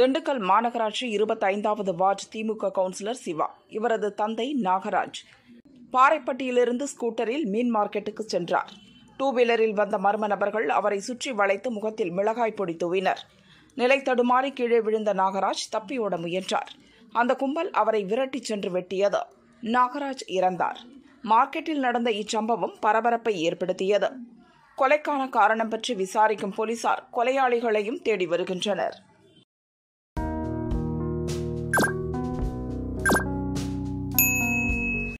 திண்டுக்கல் மாநகராட்சி இருபத்தைந்தாவது வார்டு திமுக கவுன்சிலர் சிவா இவரது தந்தை நாகராஜ் பாறைப்பட்டியிலிருந்து ஸ்கூட்டரில் மீன் மார்க்கெட்டுக்கு சென்றார் டூ வீலரில் வந்த மர்ம நபர்கள் அவரை சுற்றி வளைத்து முகத்தில் மிளகாய் பொடி தூவினர் நிலை தடுமாறி கீழே விழுந்த நாகராஜ் தப்பியோட முயன்றார் அந்த கும்பல் அவரை விரட்டி சென்று வெட்டியது நாகராஜ் இறந்தார் மார்க்கெட்டில் நடந்த இச்சம்பவம் பரபரப்பை ஏற்படுத்தியது கொலைக்கான காரணம் பற்றி விசாரிக்கும் போலீசார் கொலையாளிகளையும் தேடி வருகின்றனர்